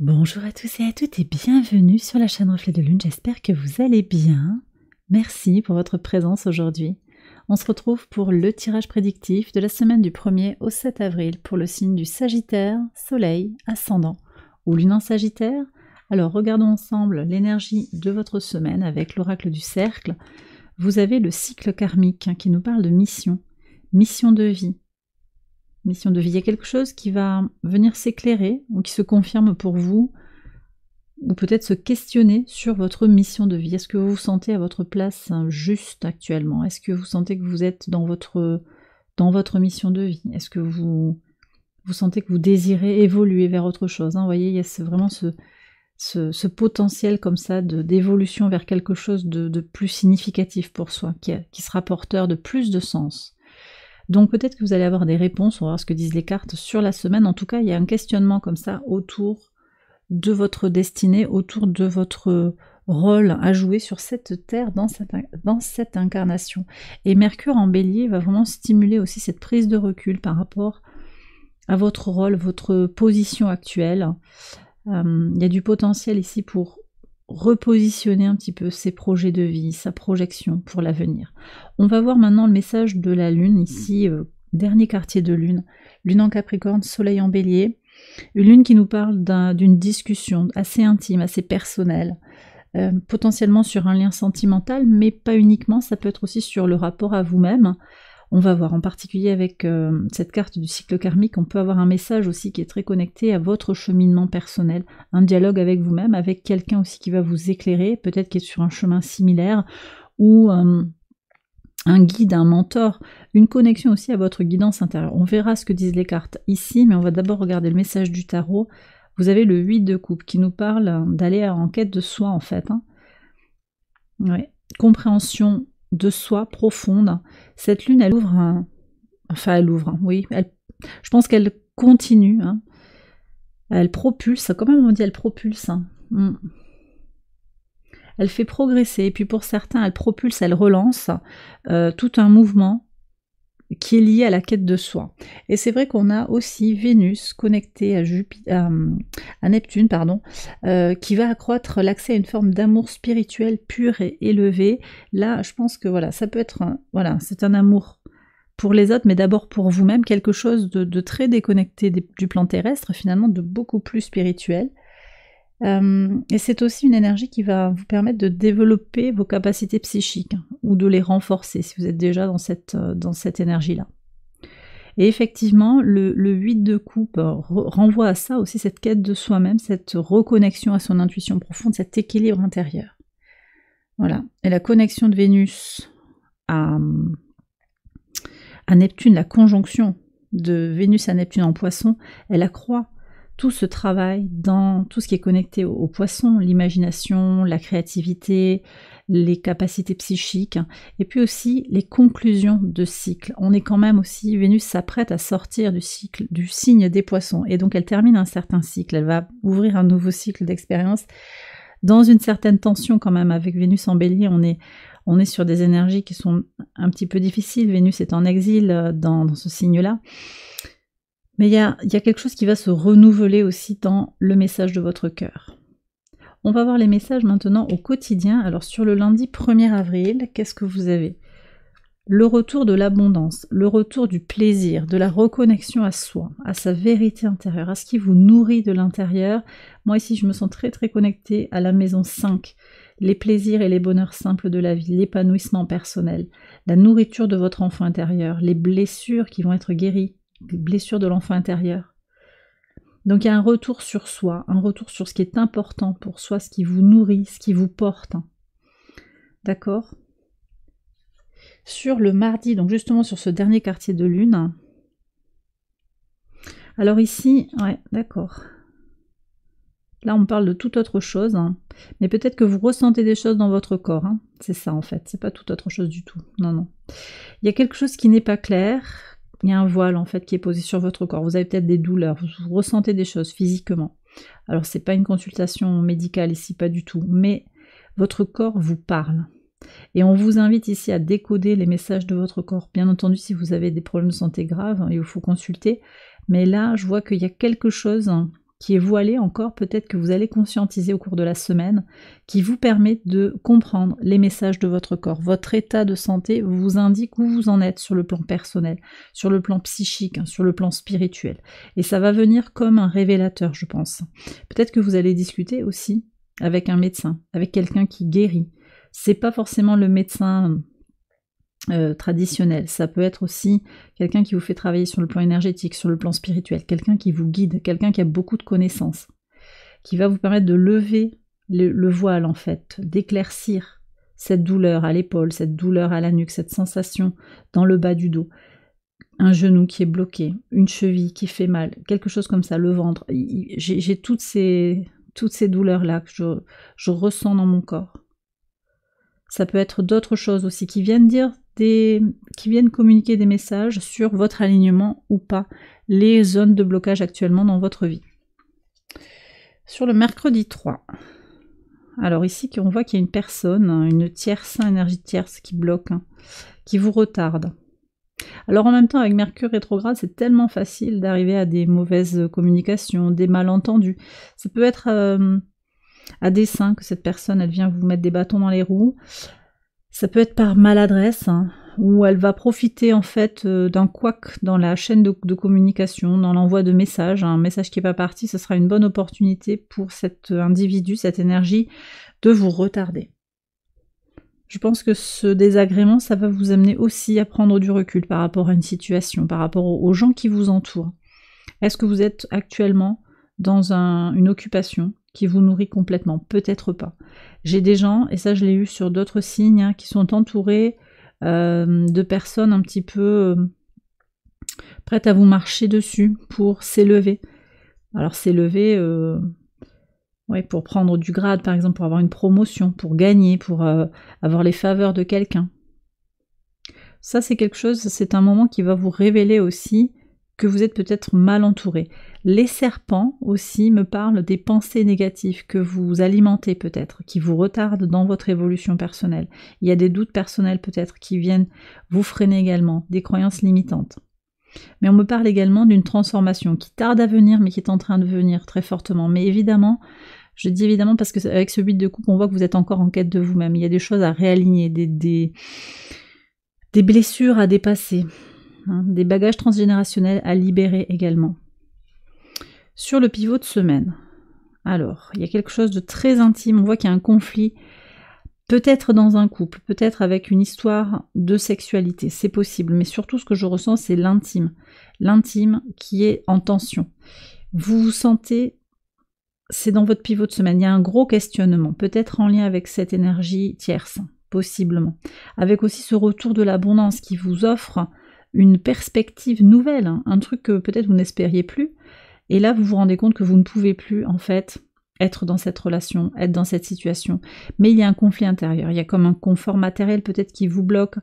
Bonjour à tous et à toutes et bienvenue sur la chaîne Reflet de Lune, j'espère que vous allez bien. Merci pour votre présence aujourd'hui. On se retrouve pour le tirage prédictif de la semaine du 1er au 7 avril pour le signe du Sagittaire, Soleil, Ascendant ou Lune en Sagittaire. Alors regardons ensemble l'énergie de votre semaine avec l'oracle du cercle. Vous avez le cycle karmique hein, qui nous parle de mission, mission de vie, mission de vie. Il y a quelque chose qui va venir s'éclairer ou qui se confirme pour vous, ou peut-être se questionner sur votre mission de vie. Est-ce que vous vous sentez à votre place hein, juste actuellement Est-ce que vous sentez que vous êtes dans votre, dans votre mission de vie Est-ce que vous, vous sentez que vous désirez évoluer vers autre chose hein Vous voyez, il y a vraiment ce, ce, potentiel comme ça d'évolution vers quelque chose de, plus significatif pour soi, qui, qui sera porteur de plus de sens. Donc peut-être que vous allez avoir des réponses, on va voir ce que disent les cartes sur la semaine. En tout cas, il y a un questionnement comme ça autour de votre destinée, autour de votre rôle à jouer sur cette terre dans cette, incarnation. Et Mercure en bélier va vraiment stimuler aussi cette prise de recul par rapport à votre rôle, votre position actuelle. Euh, il y a du potentiel ici pour repositionner un petit peu ses projets de vie, sa projection pour l'avenir. On va voir maintenant le message de la Lune ici, euh, dernier quartier de Lune. Lune en Capricorne, Soleil en Bélier. Une Lune qui nous parle d'une discussion assez intime, assez personnelle. Euh, potentiellement sur un lien sentimental, mais pas uniquement, ça peut être aussi sur le rapport à vous-même, on va voir en particulier avec euh, cette carte du cycle karmique, on peut avoir un message aussi qui est très connecté à votre cheminement personnel, un dialogue avec vous-même, avec quelqu'un aussi qui va vous éclairer, peut-être qui est sur un chemin similaire ou euh, un guide, un mentor, une connexion aussi à votre guidance intérieure. On verra ce que disent les cartes ici, mais on va d'abord regarder le message du tarot. Vous avez le 8 de coupe qui nous parle d'aller en quête de soi en fait. Hein. Compréhension de soi profonde. Cette lune, elle ouvre Enfin, elle ouvre, hein, oui. Elle... Je pense qu'elle continue. Hein. Elle propulse, quand même on dit elle propulse. Hein. Mm. Elle fait progresser. Et puis pour certains, elle propulse, elle relance euh, tout un mouvement qui est lié à la quête de soi. Et c'est vrai qu'on a aussi Vénus connectée à, Jupiter, à, Neptune, pardon, euh, qui va accroître l'accès à une forme d'amour spirituel pur et élevé. Là, je pense que voilà, ça peut être, voilà, c'est un amour pour les autres, mais d'abord pour vous-même, quelque chose de, très déconnecté du plan terrestre, finalement de beaucoup plus spirituel. Euh, et c'est aussi une énergie qui va vous permettre de développer vos capacités psychiques hein, ou de les renforcer si vous êtes déjà dans cette, euh, dans cette énergie-là. Et effectivement, le, le 8 de coupe euh, renvoie à ça aussi cette quête de soi-même, cette reconnexion à son intuition profonde, cet équilibre intérieur. Voilà. Et la connexion de Vénus à, à Neptune, la conjonction de Vénus à Neptune en poisson, elle accroît tout ce travail dans tout ce qui est connecté aux poissons, l'imagination, la créativité, les capacités psychiques, hein, et puis aussi les conclusions de cycle. On est quand même aussi, Vénus s'apprête à sortir du cycle, du signe des poissons, et donc elle termine un certain cycle, elle va ouvrir un nouveau cycle d'expérience dans une certaine tension quand même avec Vénus en bélier, on est, on est sur des énergies qui sont un petit peu difficiles, Vénus est en exil euh, dans ce signe-là. Mais il y a, quelque chose qui va se renouveler aussi dans le message de votre cœur. On va voir les messages maintenant au quotidien. Alors sur le lundi 1er avril, qu'est-ce que vous avez Le retour de l'abondance, le retour du plaisir, de la reconnexion à soi, à sa vérité intérieure, à ce qui vous nourrit de l'intérieur. Moi ici, je me sens très très connectée à la maison 5, les plaisirs et les bonheurs simples de la vie, l'épanouissement personnel, la nourriture de votre enfant intérieur, les blessures qui vont être guéries, blessures de l'enfant intérieur. Donc il y a un retour sur soi, un retour sur ce qui est important pour soi, ce qui vous nourrit, ce qui vous porte. D'accord Sur le mardi, donc justement sur ce dernier quartier de lune. Alors ici, ouais, d'accord. Là, on parle de toute autre chose, hein. mais peut-être que vous ressentez des choses dans votre corps. Hein. C'est ça en fait, c'est pas toute autre chose du tout. Non, non. Il y a quelque chose qui n'est pas clair, il y a un voile en fait qui est posé sur votre corps. Vous avez peut-être des douleurs, vous ressentez des choses physiquement. Alors c'est pas une consultation médicale ici, pas du tout, mais votre corps vous parle. Et on vous invite ici à décoder les messages de votre corps. Bien entendu, si vous avez des problèmes de santé graves, hein, il vous faut consulter. Mais là, je vois qu'il y a quelque chose hein, qui est voilé encore, peut-être que vous allez conscientiser au cours de la semaine, qui vous permet de comprendre les messages de votre corps. Votre état de santé vous indique où vous en êtes sur le plan personnel, sur le plan psychique, hein, sur le plan spirituel. Et ça va venir comme un révélateur, je pense. Peut-être que vous allez discuter aussi avec un médecin, avec quelqu'un qui guérit. C'est pas forcément le médecin euh, traditionnel, ça peut être aussi quelqu'un qui vous fait travailler sur le plan énergétique, sur le plan spirituel, quelqu'un qui vous guide, quelqu'un qui a beaucoup de connaissances, qui va vous permettre de lever le, voile en fait, d'éclaircir cette douleur à l'épaule, cette douleur à la nuque, cette sensation dans le bas du dos, un genou qui est bloqué, une cheville qui fait mal, quelque chose comme ça, le ventre. J'ai toutes ces, toutes ces douleurs-là que je ressens dans mon corps. Ça peut être d'autres choses aussi qui viennent dire qui viennent communiquer des messages sur votre alignement ou pas, les zones de blocage actuellement dans votre vie. Sur le mercredi 3, alors ici on voit qu'il y a une personne, une tierce, énergie tierce qui bloque, hein, qui vous retarde. Alors en même temps, avec Mercure rétrograde, c'est tellement facile d'arriver à des mauvaises communications, des malentendus. Ça peut être euh, à dessein que cette personne, elle vient vous mettre des bâtons dans les roues. Ça peut être par maladresse, hein, ou elle va profiter en fait euh, d'un couac dans la chaîne de, communication, dans l'envoi de messages, hein. un message qui n'est pas parti, ce sera une bonne opportunité pour cet euh, individu, cette énergie, de vous retarder. Je pense que ce désagrément, ça va vous amener aussi à prendre du recul par rapport à une situation, par rapport aux gens qui vous entourent. Est-ce que vous êtes actuellement dans une occupation qui vous nourrit complètement, peut-être pas. J'ai des gens, et ça je l'ai eu sur d'autres signes, hein, qui sont entourés euh, de personnes un petit peu euh, prêtes à vous marcher dessus pour s'élever. Alors s'élever, euh, pour prendre du grade, par exemple, pour avoir une promotion, pour gagner, pour avoir les faveurs de quelqu'un. Ça, c'est quelque chose, c'est un moment qui va vous révéler aussi que vous êtes peut-être mal entouré. Les serpents aussi me parlent des pensées négatives que vous alimentez peut-être, qui vous retardent dans votre évolution personnelle. Il y a des doutes personnels peut-être qui viennent vous freiner également, des croyances limitantes. Mais on me parle également d'une transformation qui tarde à venir mais qui est en train de venir très fortement. Mais évidemment, je dis évidemment parce que avec ce 8 de coupe, on voit que vous êtes encore en quête de vous-même. Il y a des choses à réaligner, des, des blessures à dépasser, Hein, des bagages transgénérationnels à libérer également. Sur le pivot de semaine, alors, il y a quelque chose de très intime, on voit qu'il y a un conflit, peut-être dans un couple, peut-être avec une histoire de sexualité, c'est possible, mais surtout ce que je ressens, c'est l'intime, l'intime qui est en tension. Vous vous sentez c'est dans votre pivot de semaine. Il y a un gros questionnement, peut-être en lien avec cette énergie tierce, possiblement. Avec aussi ce retour de l'abondance qui vous offre une perspective nouvelle, hein, un truc que peut-être vous n'espériez plus. Et là, vous vous rendez compte que vous ne pouvez plus, en fait, être dans cette relation, être dans cette situation. Mais il y a un conflit intérieur, il y a comme un confort matériel peut-être qui vous bloque,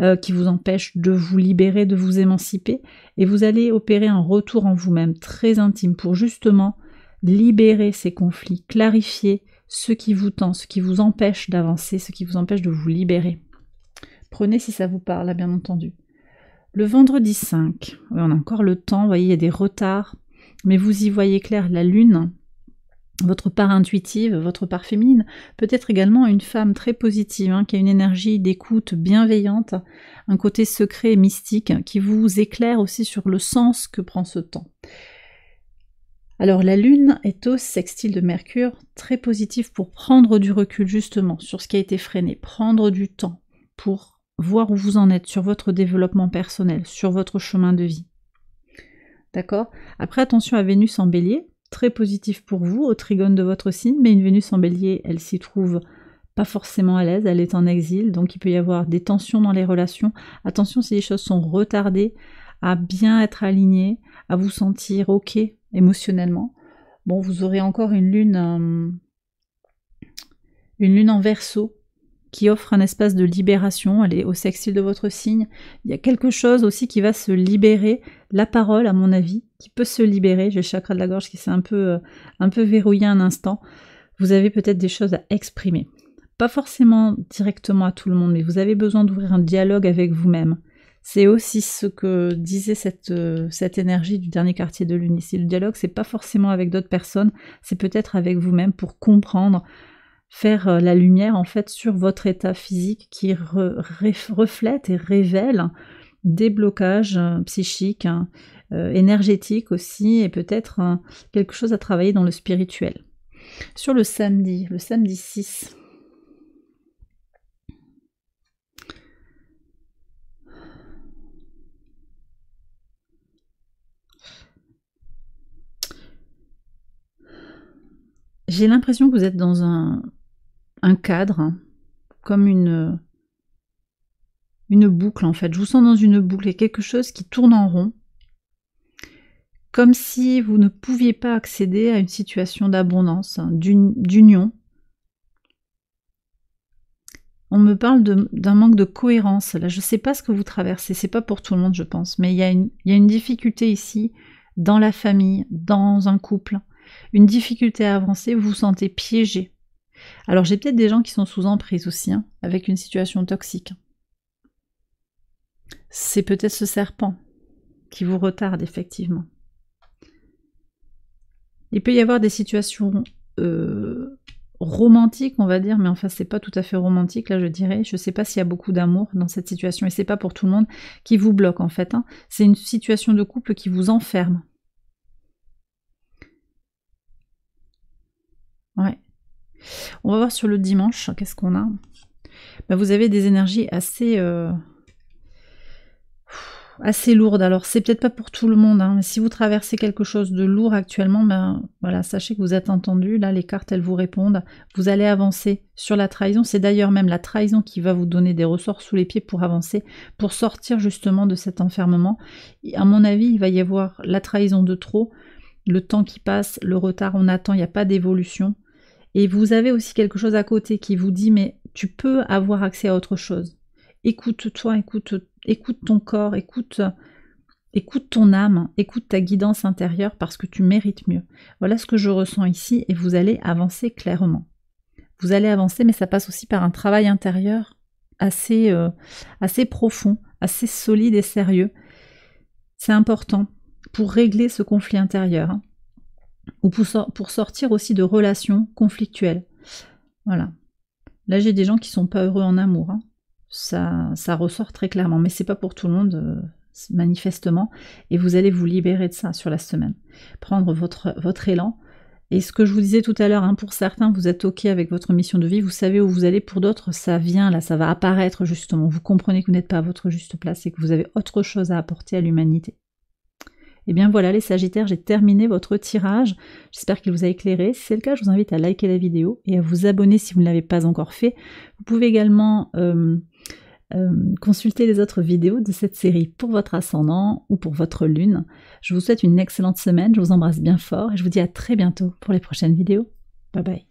euh, qui vous empêche de vous libérer, de vous émanciper. Et vous allez opérer un retour en vous-même très intime pour justement libérer ces conflits, clarifier ce qui vous tend, ce qui vous empêche d'avancer, ce qui vous empêche de vous libérer. Prenez si ça vous parle, bien entendu. Le vendredi 5, on a encore le temps, vous voyez, il y a des retards, mais vous y voyez clair la lune, votre part intuitive, votre part féminine, peut-être également une femme très positive, hein, qui a une énergie d'écoute bienveillante, un côté secret et mystique, qui vous éclaire aussi sur le sens que prend ce temps. Alors la Lune est au sextile de Mercure, très positif pour prendre du recul justement sur ce qui a été freiné, prendre du temps pour voir où vous en êtes sur votre développement personnel, sur votre chemin de vie. D'accord Après, attention à Vénus en bélier, très positif pour vous, au trigone de votre signe, mais une Vénus en bélier, elle s'y trouve pas forcément à l'aise, elle est en exil, donc il peut y avoir des tensions dans les relations. Attention si les choses sont retardées, à bien être alignées, à vous sentir OK émotionnellement. Bon, vous aurez encore une lune, euh, une lune en verso qui offre un espace de libération, allez au sextile de votre signe, il y a quelque chose aussi qui va se libérer, la parole à mon avis, qui peut se libérer, j'ai le chakra de la gorge qui s'est un peu, euh, un peu verrouillé un instant, vous avez peut-être des choses à exprimer. Pas forcément directement à tout le monde, mais vous avez besoin d'ouvrir un dialogue avec vous-même. C'est aussi ce que disait cette, euh, cette énergie du dernier quartier de lune Le dialogue, c'est pas forcément avec d'autres personnes, c'est peut-être avec vous-même pour comprendre faire euh, la lumière en fait sur votre état physique qui reflète et révèle des blocages euh, psychiques, hein, euh, énergétiques aussi, et peut-être quelque chose à travailler dans le spirituel. Sur le samedi, le samedi 6. J'ai l'impression que vous êtes dans un, un cadre, comme une, une boucle en fait. Je vous sens dans une boucle et quelque chose qui tourne en rond, comme si vous ne pouviez pas accéder à une situation d'abondance, d'union. On me parle d'un manque de cohérence. Là, je ne sais pas ce que vous traversez. C'est pas pour tout le monde, je pense, mais il y, a une, il y a une difficulté ici dans la famille, dans un couple, une difficulté à avancer. Vous vous sentez piégé. Alors j'ai peut-être des gens qui sont sous emprise aussi, hein, avec une situation toxique. C'est peut-être ce serpent qui vous retarde effectivement. Il peut y avoir des situations euh, romantiques, on va dire, mais enfin c'est pas tout à fait romantique là, je dirais. Je sais pas s'il y a beaucoup d'amour dans cette situation et c'est pas pour tout le monde qui vous bloque en fait. Hein. C'est une situation de couple qui vous enferme. Ouais, on va voir sur le dimanche, qu'est-ce qu'on a bah, Vous avez des énergies assez, euh, assez lourdes. Alors, c'est peut-être pas pour tout le monde, hein, mais si vous traversez quelque chose de lourd actuellement, ben, voilà, sachez que vous êtes entendu. Là, les cartes, elles vous répondent. Vous allez avancer sur la trahison. C'est d'ailleurs même la trahison qui va vous donner des ressorts sous les pieds pour avancer, pour sortir justement de cet enfermement. Et à mon avis, il va y avoir la trahison de trop le temps qui passe, le retard, on attend, il n'y a pas d'évolution. Et vous avez aussi quelque chose à côté qui vous dit mais tu peux avoir accès à autre chose. Écoute-toi, écoute, écoute ton corps, écoute, écoute ton âme, écoute ta guidance intérieure parce que tu mérites mieux. Voilà ce que je ressens ici et vous allez avancer clairement. Vous allez avancer, mais ça passe aussi par un travail intérieur assez, euh, assez profond, assez solide et sérieux. C'est important pour régler ce conflit intérieur. Hein ou pour, sortir aussi de relations conflictuelles. Voilà. Là, j'ai des gens qui sont pas heureux en amour. Hein. Ça, ça ressort très clairement, mais c'est pas pour tout le monde, euh, manifestement. Et vous allez vous libérer de ça sur la semaine. Prendre votre, votre élan. Et ce que je vous disais tout à l'heure, hein, pour certains, vous êtes OK avec votre mission de vie, vous savez où vous allez. Pour d'autres, ça vient là, ça va apparaître justement. Vous comprenez que vous n'êtes pas à votre juste place et que vous avez autre chose à apporter à l'humanité. Et eh bien voilà les Sagittaires, j'ai terminé votre tirage. J'espère qu'il vous a éclairé. Si c'est le cas, je vous invite à liker la vidéo et à vous abonner si vous ne l'avez pas encore fait. Vous pouvez également euh, euh, consulter les autres vidéos de cette série pour votre ascendant ou pour votre lune. Je vous souhaite une excellente semaine, je vous embrasse bien fort et je vous dis à très bientôt pour les prochaines vidéos. Bye bye.